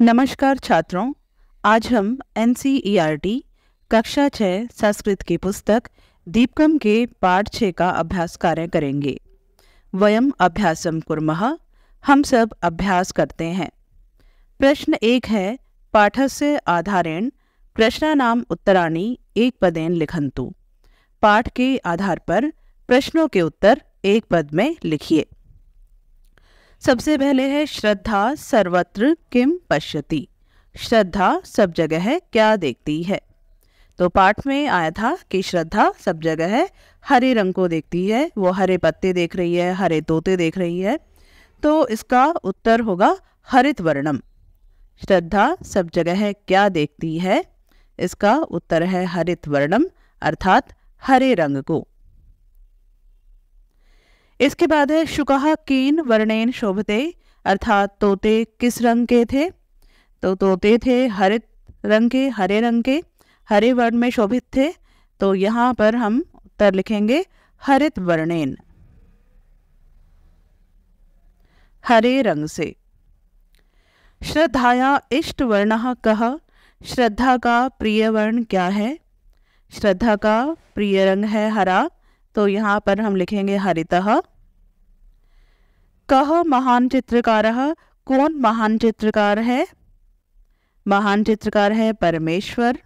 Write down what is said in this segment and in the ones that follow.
नमस्कार छात्रों आज हम एन e कक्षा छः संस्कृत की पुस्तक दीपकम के पाठ छः का अभ्यास कार्य करेंगे वयम अभ्यासम कुर्मः हम सब अभ्यास करते हैं प्रश्न एक है पाठ से आधारेण प्रश्नानाम उत्तराणी एक पदेन लिखंतु पाठ के आधार पर प्रश्नों के उत्तर एक पद में लिखिए सबसे पहले है श्रद्धा सर्वत्र किम पश्यति श्रद्धा सब जगह है क्या देखती है तो पाठ में आया था कि श्रद्धा सब जगह है हरे रंग को देखती है वो हरे पत्ते देख रही है हरे तोते देख रही है तो इसका उत्तर होगा हरित वर्णम श्रद्धा सब जगह है क्या देखती है इसका उत्तर है हरित वर्णम अर्थात हरे रंग को इसके बाद है शुकहा कीन वर्णेन शोभते अर्थात तोते किस रंग के थे तो तोते थे हरे रंग के हरे रंग के हरे वर्ण में शोभित थे तो यहाँ पर हम उत्तर लिखेंगे हरित वर्णेन हरे रंग से श्रद्धाया इष्ट वर्ण कह श्रद्धा का प्रिय वर्ण क्या है श्रद्धा का प्रिय रंग है हरा तो यहाँ पर हम लिखेंगे हरिता कह महान चित्रकार कौन महान चित्रकार है महान चित्रकार है परमेश्वर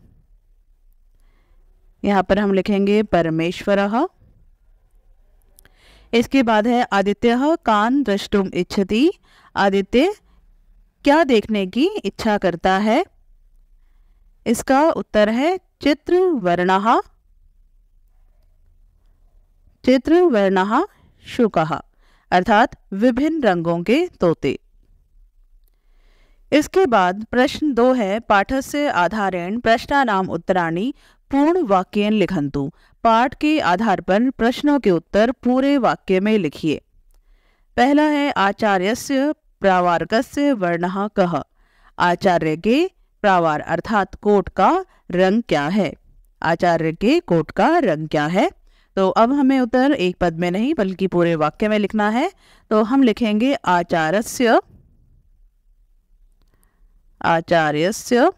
यहाँ पर हम लिखेंगे परमेश्वर इसके बाद है आदित्य कान द्रष्टुम इच्छति आदित्य क्या देखने की इच्छा करता है इसका उत्तर है चित्र वर्णः वर्ण शुक अर्थात विभिन्न रंगों के तोते इसके बाद प्रश्न दो है पाठस्य आधारेण प्रश्नानाम उत्तराणी पूर्ण वाक्यन लिखंतु पाठ के आधार पर प्रश्नों के उत्तर पूरे वाक्य में लिखिए पहला है आचार्यस्य प्रावारकस्य वर्ण कह आचार्य के प्रावार अर्थात कोट का रंग क्या है आचार्य के कोट का रंग क्या है तो अब हमें उत्तर एक पद में नहीं बल्कि पूरे वाक्य में लिखना है तो हम लिखेंगे आचार्य आचार्य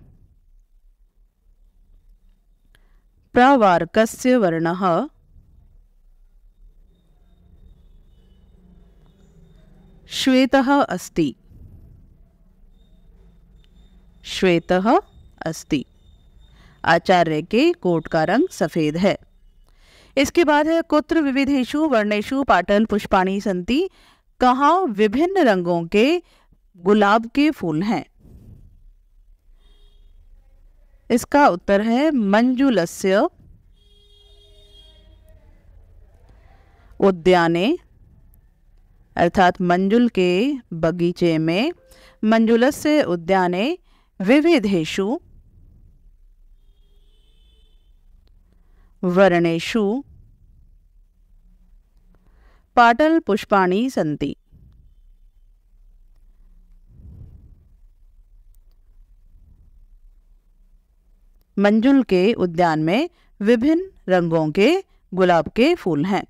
प्रवारकस्य वर्ण श्वेत अस्त श्वेत अस्ति आचार्य के कोट का रंग सफ़ेद है इसके बाद है कुत्र विविधेशु वर्णेशु पाटल पुष्पाणी संति कहा विभिन्न रंगों के गुलाब के फूल हैं इसका उत्तर है मंजुलस्य उद्याने अर्थात मंजुल के बगीचे में मंजुलस्य उद्याने विविधेशु पाटल पुष्पाणी सन्ति मंजुल के उद्यान में विभिन्न रंगों के गुलाब के फूल हैं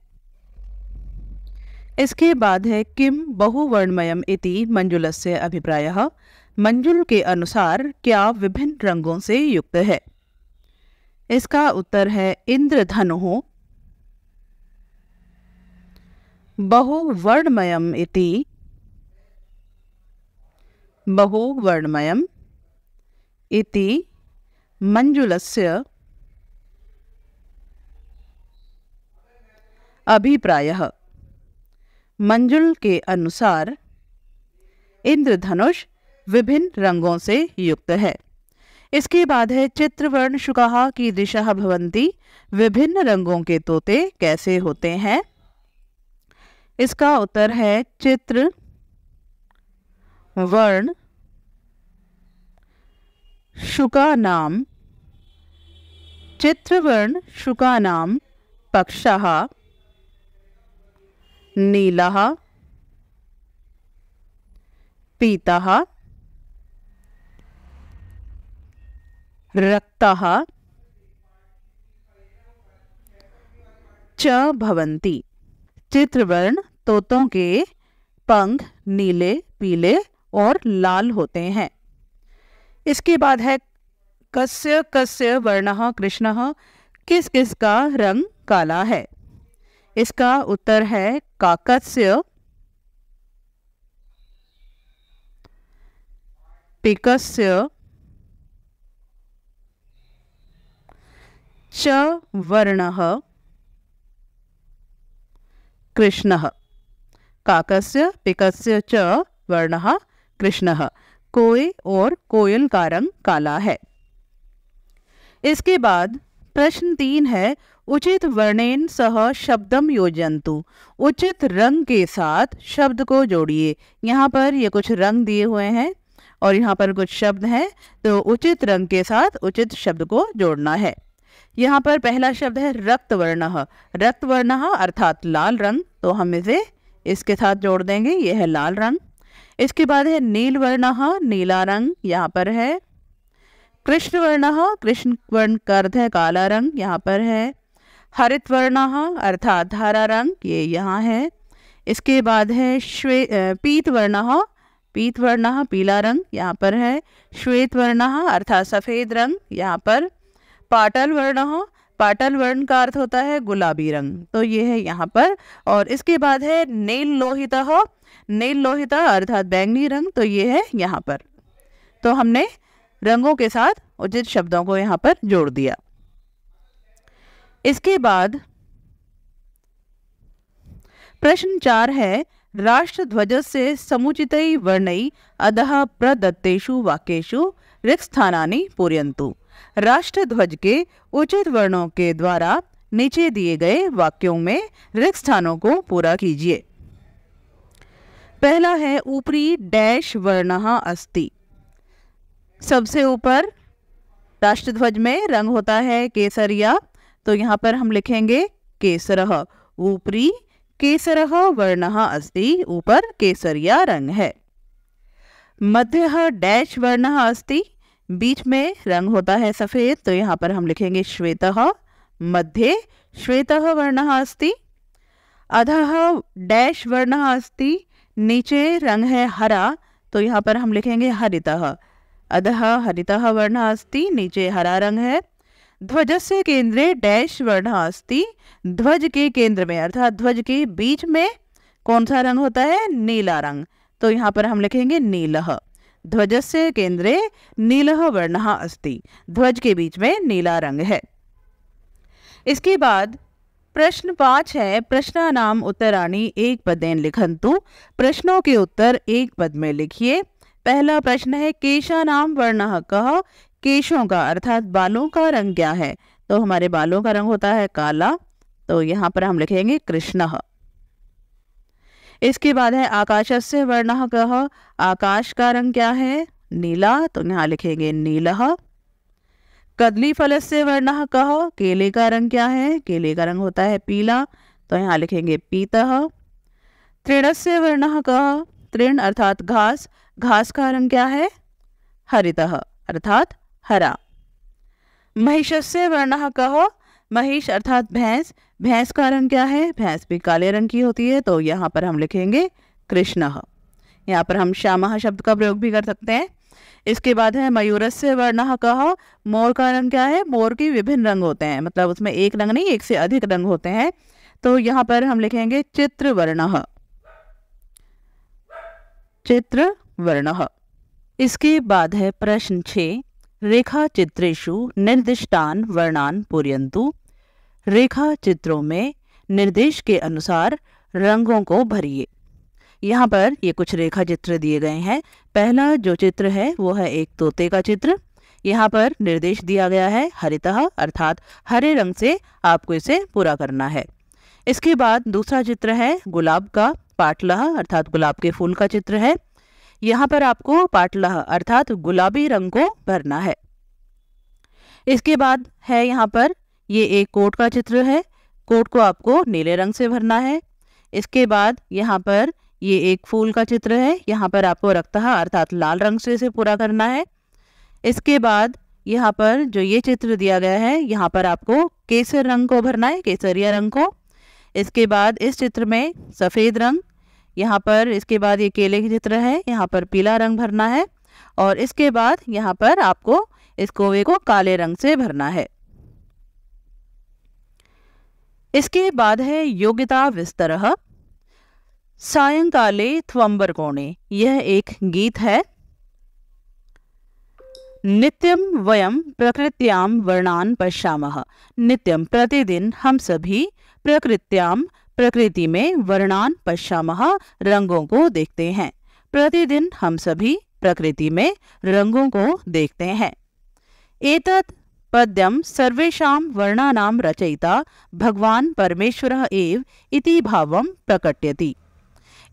इसके बाद है किम बहुवर्णमयम इति मंजुलस्य अभिप्रायः मंजुल के अनुसार क्या विभिन्न रंगों से युक्त है इसका उत्तर है इंद्रधनु बहुवर्णमयम इति बहुवर्णमयम इति मंजुलस्य अभिप्रायः मंजुल के अनुसार इंद्रधनुष विभिन्न रंगों से युक्त है इसके बाद है चित्रवर्ण शुकाहा की दिशा भवंती विभिन्न रंगों के तोते कैसे होते हैं इसका उत्तर है चित्र वर्ण शुका नाम चित्रवर्ण शुका नाम पक्ष नीला पीता रक्ता चवंती चित्रवर्ण तोतों के पंख नीले पीले और लाल होते हैं इसके बाद है कस्य कस्य वर्ण कृष्ण किस किस का रंग काला है इसका उत्तर है काकस्य पिकस्य च वर्ण कृष्ण काकस्य पिकस्य च वर्ण कृष्ण कोय और कोयल का रंग काला है इसके बाद प्रश्न तीन है उचित वर्णेन सह शब्दम योजंतु उचित रंग के साथ शब्द को जोड़िए यहाँ पर ये कुछ रंग दिए हुए हैं और यहाँ पर कुछ शब्द हैं तो उचित रंग के साथ उचित शब्द को जोड़ना है यहाँ पर पहला शब्द है रक्तवर्ण रक्तवर्ण अर्थात लाल रंग तो हम इसे इसके साथ जोड़ देंगे यह है लाल रंग इसके बाद है नीलवर्ण नीला रंग यहाँ पर है कृष्ण वर्ण कृष्ण वर्ण का अर्थ है काला रंग यहाँ पर है हरित वर्ण अर्थात हरा रंग ये यहाँ है इसके बाद है श्वे पीत वर्ण पीत वर्ण पीला रंग यहाँ पर है श्वेत वर्ण अर्थात सफ़ेद रंग यहाँ पर पाटल वर्ण हो पाटल वर्ण का अर्थ होता है गुलाबी रंग तो ये है यहाँ पर और इसके बाद है नील लोहिता हो नील लोहिता अर्थात बैंगनी रंग तो ये है यहाँ पर तो हमने रंगों के साथ उचित शब्दों को यहाँ पर जोड़ दिया इसके बाद प्रश्न चार है राष्ट्र ध्वज से समुचित वर्णई अध प्रदत्तेषु वाक्यु स्थानी पूरयंतु राष्ट्रध्वज के उचित वर्णों के द्वारा नीचे दिए गए वाक्यों में रिक्त स्थानों को पूरा कीजिए पहला है ऊपरी डैश वर्ण अस्ति सबसे ऊपर राष्ट्रध्वज में रंग होता है केसरिया तो यहाँ पर हम लिखेंगे केसर ऊपरी केसर वर्ण अस्ति ऊपर केसरिया रंग है मध्य डैश वर्ण अस्ति बीच में रंग होता है सफ़ेद तो यहाँ पर हम लिखेंगे श्वेत मध्य श्वेत वर्ण अस्ति अध डैश वर्ण अस्ति नीचे रंग है हरा तो यहाँ पर हम लिखेंगे हरित अध हरित वर्ण अस्ति नीचे हरा रंग है ध्वज से केंद्रे डैश वर्ण अस्ति ध्वज के केंद्र में अर्थात ध्वज के बीच में कौन सा रंग होता है नीला रंग तो यहाँ पर हम लिखेंगे नीलह ध्वजस्य केंद्र नील वर्ण अस्ति ध्वज के बीच में नीला रंग है इसके बाद प्रश्न पाँच है प्रश्नानाम उत्तराणी एक पदेन लिखंतु प्रश्नों के उत्तर एक पद में लिखिए पहला प्रश्न है केशा नाम वर्ण कह केशों का अर्थात बालों का रंग क्या है तो हमारे बालों का रंग होता है काला तो यहाँ पर हम लिखेंगे कृष्ण इसके बाद है आकाशस्य वर्ण कह आकाश का रंग क्या है नीला तो यहाँ लिखेंगे नील कदली फल से वर्ण कह केले का रंग क्या है केले का रंग होता है पीला तो यहाँ लिखेंगे पीत तृण से वर्ण कह तृण अर्थात घास घास का रंग क्या है हरित अर्थात हरा महिष से वर्ण कह महेश अर्थात भैंस भैंस का रंग क्या है भैंस भी काले रंग की होती है तो यहाँ पर हम लिखेंगे कृष्ण यहाँ पर हम श्यामा शब्द का प्रयोग भी कर सकते हैं इसके बाद है मयूरस से वर्ण कहा मोर का रंग क्या है मोर के विभिन्न रंग होते हैं मतलब उसमें एक रंग नहीं एक से अधिक रंग होते हैं तो यहाँ पर हम लिखेंगे चित्र वर्ण चित्र वर्ण इसके बाद है प्रश्न छ रेखा चित्रेशु निर्दिष्टान वर्णान पूर्यंतु रेखा चित्रों में निर्देश के अनुसार रंगों को भरिए यहाँ पर ये कुछ रेखा चित्र दिए गए हैं पहला जो चित्र है वो है एक तोते का चित्र यहाँ पर निर्देश दिया गया है हरितः अर्थात हरे रंग से आपको इसे पूरा करना है इसके बाद दूसरा चित्र है गुलाब का पाटलह अर्थात गुलाब के फूल का चित्र है यहाँ पर आपको पाटलह अर्थात गुलाबी रंग को भरना है इसके बाद है यहाँ पर ये एक कोट का चित्र है कोट को आपको नीले रंग से भरना है इसके बाद यहाँ पर ये एक फूल का चित्र है यहाँ पर आपको रक्तहा अर्थात लाल रंग से इसे पूरा करना है इसके बाद यहाँ पर जो ये चित्र दिया गया है यहाँ पर आपको केसर रंग को भरना है केसरिया रंग को इसके बाद इस चित्र में सफ़ेद रंग यहाँ पर इसके बाद ये केले का चित्र है यहाँ पर पीला रंग भरना है और इसके बाद यहाँ पर आपको इस कोवे को काले रंग से भरना है इसके बाद है योग्यता विस्तर सायंकाले थ्वंबर कोणे यह एक गीत है नित्यम वयम प्रकृत्याम वर्णान पश्यामः नित्यम प्रतिदिन हम सभी प्रकृत्याम प्रकृति में वर्णान पश्या रंगों को देखते हैं प्रतिदिन हम सभी प्रकृति में रंगों को देखते हैं एतत पद्यम सर्वेशा वर्णा रचयिता भगवान परमेश्वर एव इति भाव प्रकट्यति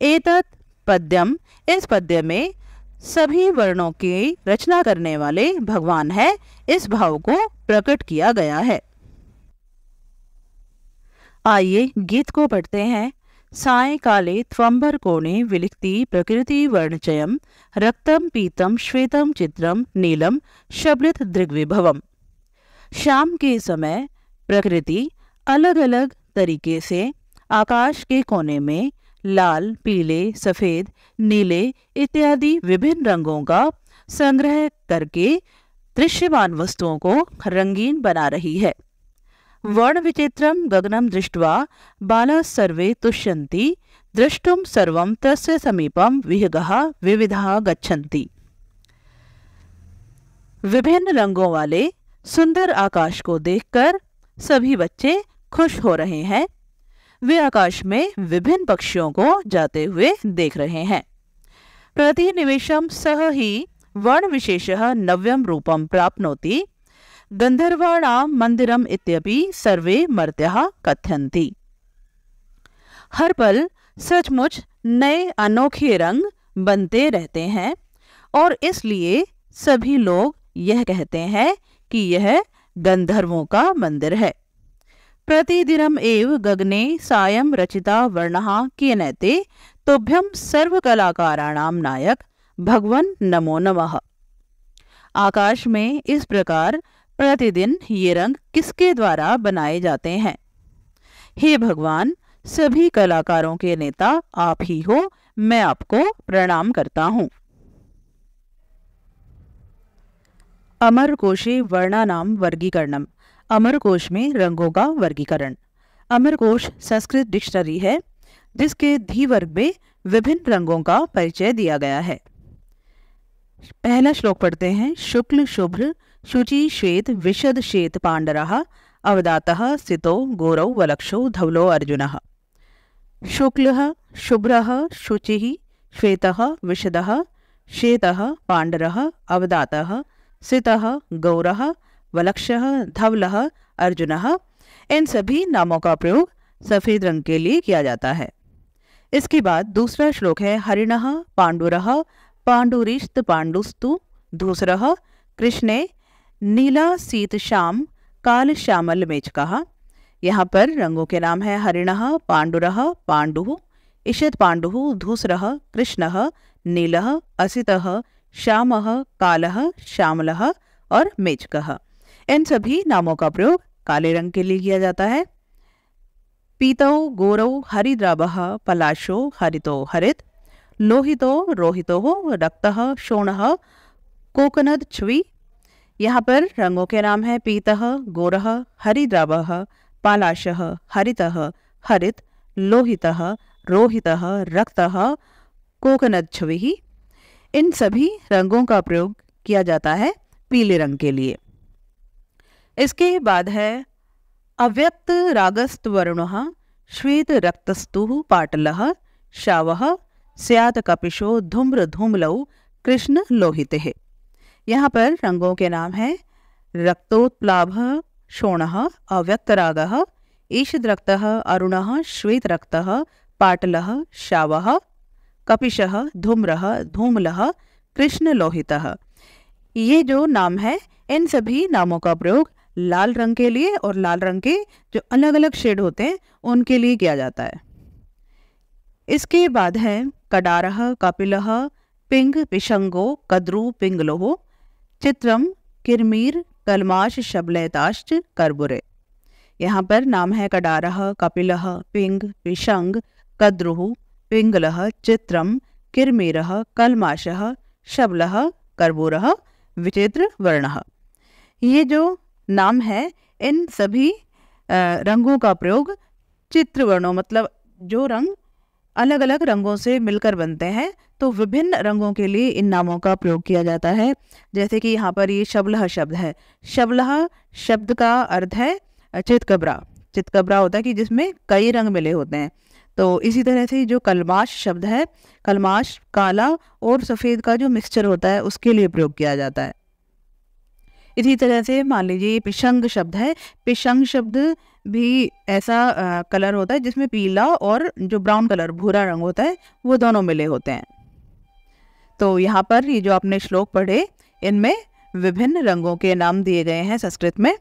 एतत् पद्यम इस पद्य में सभी वर्णों की रचना करने वाले भगवान है इस भाव को प्रकट किया गया है आइए गीत को पढ़ते हैं साय काले त्वंबर कोणे विलिखती प्रकृति वर्णचयम रक्तम पीतम श्वेतम चित्रम नीलम शबृत दृग्विभवम शाम के समय प्रकृति अलग अलग तरीके से आकाश के कोने में लाल पीले सफ़ेद नीले इत्यादि विभिन्न रंगों का संग्रह करके दृश्यमान वस्तुओं को रंगीन बना रही है वर्ण विचित्रम गगनम दृष्टवा बाल सर्वे तुष्यंती दृष्टुम सर्वम तस्य समीपम विहगा विविधा गच्छन्ति विभिन्न रंगों वाले सुंदर आकाश को देखकर सभी बच्चे खुश हो रहे हैं वे आकाश में विभिन्न पक्षियों को जाते हुए देख रहे हैं प्रतिनिवेशम सह ही वर्ण विशेष नव्यम रूपम प्राप्त गंधर्वाणाम मंदिरम इत्यपि सर्वे मर्त्या कथ्यंती हर पल सचमुच नए अनोखे रंग बनते रहते हैं और इसलिए सभी लोग यह कहते हैं कि यह गंधर्वों का मंदिर है प्रतिदिनम एव गगने सायम रचिता वर्णः कियनते तोभ्यम सर्वकलाकाराणाम नायक भगवन नमो नमः आकाश में इस प्रकार प्रतिदिन ये रंग किसके द्वारा बनाए जाते हैं हे भगवान सभी कलाकारों के नेता आप ही हो मैं आपको प्रणाम करता हूँ अमरकोशे वर्णानाम वर्गीकरणम अमरकोश में रंगों का वर्गीकरण अमरकोश संस्कृत डिक्शनरी है जिसके धी वर्ग में विभिन्न रंगों का परिचय दिया गया है पहला श्लोक पढ़ते हैं शुक्ल शुभ्र शुचि श्वेत विशद श्वेत पांडरा अवदात सितो गौरव वलक्षो धवलो अर्जुन शुक्ल शुभ्र शुचि श्वेत विशद श्वेत पांडर अवदाता सितः गौर वलक्ष धवल अर्जुन इन सभी नामों का प्रयोग सफ़ेद रंग के लिए किया जाता है इसके बाद दूसरा श्लोक है हरिण पांडुर पांडुरिस्त पांडुस्तु धूसर कृष्णे नीला सीत श्याम काल श्यामल मेच कहा यहाँ पर रंगों के नाम है हरिण पांडुर पांडु इशित पांडु धूसर कृष्ण नील असित श्याम काल श्यामल और मेचक इन सभी नामों का प्रयोग काले रंग के लिए किया जाता है पीतौ गौरव हरिद्राव पलाशो हरितो हरित लोहितो रोहितो रक्त शोण कोकनद छवी यहाँ पर रंगों के नाम है पीत गौर हरिद्राव पलाश हरित हरित लोहित रोहित रक्त कोकनद छवि इन सभी रंगों का प्रयोग किया जाता है पीले रंग के लिए इसके बाद है अव्यक्त रागस्त वर्ण श्वेत रक्तस्तु पाटल शाव स्यात कपिशो धूम्र धूम्लऊ कृष्ण लोहित यहाँ पर रंगों के नाम हैं रक्तोत्प्लाभ शोण अव्यक्त अव्यक्तराग ईशद्रक्त अरुण श्वेतरक्त पाटल शाव कपिशः धूम्रः धूमलः कृष्णलोहितः ये जो नाम है इन सभी नामों का प्रयोग लाल रंग के लिए और लाल रंग के जो अलग अलग शेड होते हैं उनके लिए किया जाता है इसके बाद है कडारह कपिलह पिंग पिशंगो कद्रु पिंगलोह चित्रम किरमीर कलमाश शबलताश्च करबुरे यहाँ पर नाम है कडारह कपिलह पिंग पिशंग कद्रुह पिंगल चित्र किर्मीरः कलमाश शबल कर्बूर विचित्र वर्ण ये जो नाम है इन सभी रंगों का प्रयोग चित्र वर्णों मतलब जो रंग अलग अलग रंगों से मिलकर बनते हैं तो विभिन्न रंगों के लिए इन नामों का प्रयोग किया जाता है जैसे कि यहाँ पर ये शबलह शब्द है शबलह शब्द का अर्थ है चितकबरा चितकबरा होता है कि जिसमें कई रंग मिले होते हैं तो इसी तरह से जो कलमाश शब्द है कलमाश काला और सफ़ेद का जो मिक्सचर होता है उसके लिए प्रयोग किया जाता है इसी तरह से मान लीजिए पिशंग शब्द है पिशंग शब्द भी ऐसा आ, कलर होता है जिसमें पीला और जो ब्राउन कलर भूरा रंग होता है वो दोनों मिले होते हैं तो यहाँ पर ये जो आपने श्लोक पढ़े इनमें विभिन्न रंगों के नाम दिए गए हैं संस्कृत में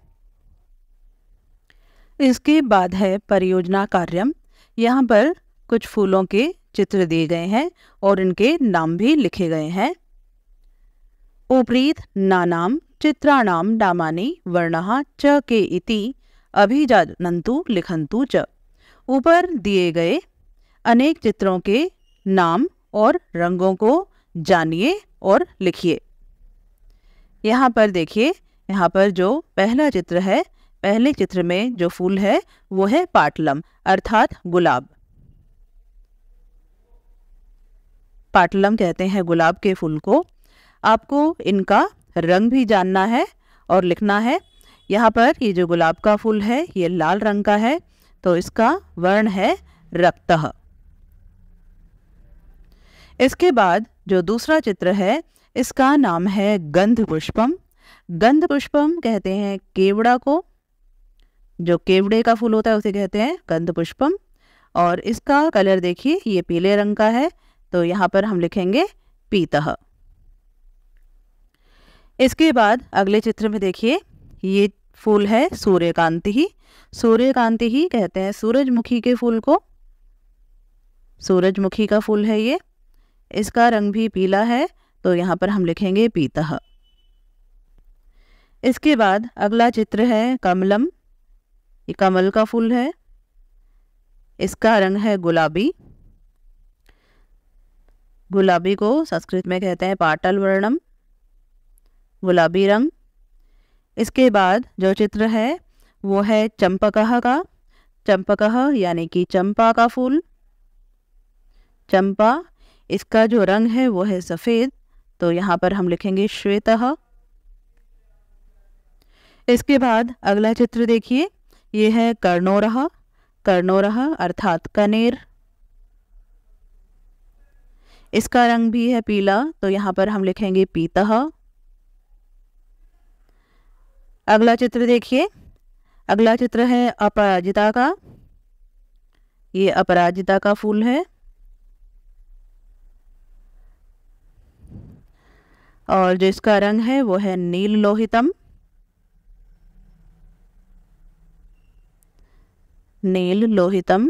इसके बाद है परियोजना कार्यम यहाँ पर कुछ फूलों के चित्र दिए गए हैं और इनके नाम भी लिखे गए हैं उपरीत नानाम चित्राणाम डामानी वर्ण च के इति अभिजानंतु लिखंतु च ऊपर दिए गए अनेक चित्रों के नाम और रंगों को जानिए और लिखिए यहाँ पर देखिए यहाँ पर जो पहला चित्र है पहले चित्र में जो फूल है वो है पाटलम अर्थात गुलाब पाटलम कहते हैं गुलाब के फूल को आपको इनका रंग भी जानना है और लिखना है यहाँ पर ये जो गुलाब का फूल है ये लाल रंग का है तो इसका वर्ण है रक्त इसके बाद जो दूसरा चित्र है इसका नाम है गंध पुष्पम गंध पुष्पम कहते हैं केवड़ा को जो केवड़े का फूल होता है उसे कहते हैं गंध पुष्पम और इसका कलर देखिए ये पीले रंग का है तो यहाँ पर हम लिखेंगे पीतह इसके बाद अगले चित्र में देखिए ये फूल है सूर्यकांति ही सूर्यकांति ही कहते हैं सूरजमुखी के फूल को सूरजमुखी का फूल है ये इसका रंग भी पीला है तो यहाँ पर हम लिखेंगे पीतह इसके बाद अगला चित्र है कमलम ये कमल का फूल है इसका रंग है गुलाबी गुलाबी को संस्कृत में कहते हैं पाटल वर्णम गुलाबी रंग इसके बाद जो चित्र है वो है चंपकह का चंपकह यानी कि चंपा का फूल चंपा इसका जो रंग है वो है सफ़ेद तो यहाँ पर हम लिखेंगे श्वेत इसके बाद अगला चित्र देखिए ये है कर्णोरह कर्णोरह अर्थात कनेर इसका रंग भी है पीला तो यहां पर हम लिखेंगे पीतह अगला चित्र देखिए अगला चित्र है अपराजिता का ये अपराजिता का फूल है और जो इसका रंग है वो है नील लोहितम नील लोहितम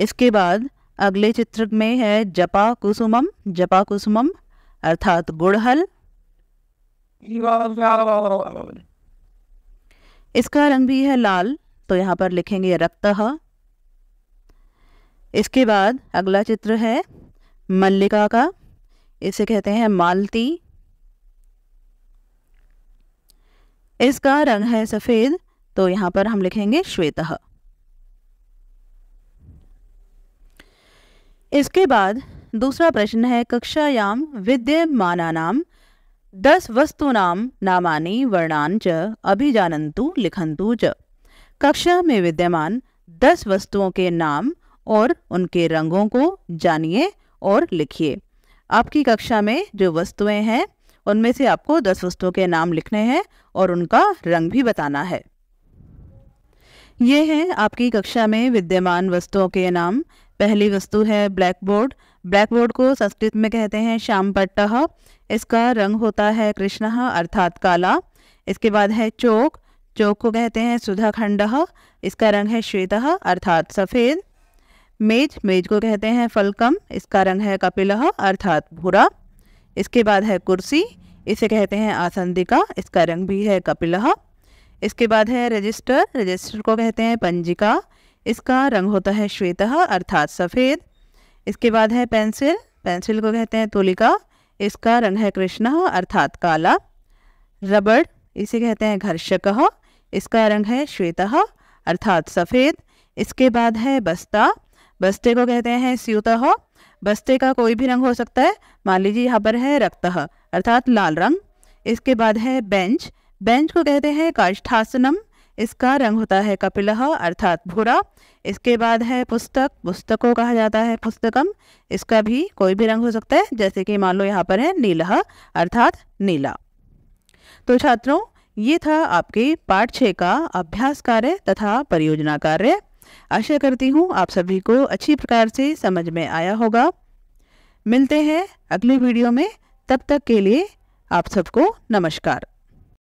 इसके बाद अगले चित्र में है जपा कुसुमम जपा कुसुमम अर्थात गुड़हल इसका रंग भी है लाल तो यहाँ पर लिखेंगे रक्त इसके बाद अगला चित्र है मल्लिका का इसे कहते हैं मालती इसका रंग है सफ़ेद तो यहाँ पर हम लिखेंगे श्वेत इसके बाद दूसरा प्रश्न है कक्षायाम विद्यमानानाम दस वस्तुनाम नामानी वर्णान च अभिजानंतु लिखंतु च कक्षा में विद्यमान दस वस्तुओं के नाम और उनके रंगों को जानिए और लिखिए आपकी कक्षा में जो वस्तुएं हैं उनमें से आपको दस वस्तुओं के नाम लिखने हैं और उनका रंग भी बताना है ये है आपकी कक्षा में विद्यमान वस्तुओं के नाम पहली वस्तु है ब्लैक बोर्ड ब्लैक बोर्ड को संस्कृत में कहते हैं श्याम पट्टा इसका रंग होता है कृष्ण अर्थात काला इसके बाद है चौक चौक को कहते हैं सुधा खंड इसका रंग है श्वेत अर्थात सफ़ेद मेज मेज को कहते हैं फलकम इसका रंग है कपिलह अर्थात भूरा इसके बाद है कुर्सी इसे कहते हैं आसंदिका इसका रंग भी है कपिलह इसके बाद है रजिस्टर रजिस्टर को कहते हैं पंजिका इसका रंग होता है श्वेत अर्थात सफ़ेद इसके बाद है पेंसिल पेंसिल को कहते हैं तुलिका इसका रंग है कृष्ण अर्थात काला रबड़ इसे कहते हैं घर्षक इसका रंग है श्वेत अर्थात सफ़ेद इसके बाद है बस्ता बस्ते को कहते हैं स्यूत बस्ते का कोई भी रंग हो सकता है मान लीजिए यहाँ पर है रक्त अर्थात लाल रंग इसके बाद है बेंच बेंच को कहते हैं काष्ठासनम इसका रंग होता है कपिलह अर्थात भूरा इसके बाद है पुस्तक पुस्तकों कहा जाता है पुस्तकम इसका भी कोई भी रंग हो सकता है जैसे कि मान लो यहाँ पर है नीलह अर्थात नीला तो छात्रों ये था आपके पाठ छः का अभ्यास कार्य तथा परियोजना कार्य आशा करती हूँ आप सभी को अच्छी प्रकार से समझ में आया होगा मिलते हैं अगले वीडियो में तब तक के लिए आप सबको नमस्कार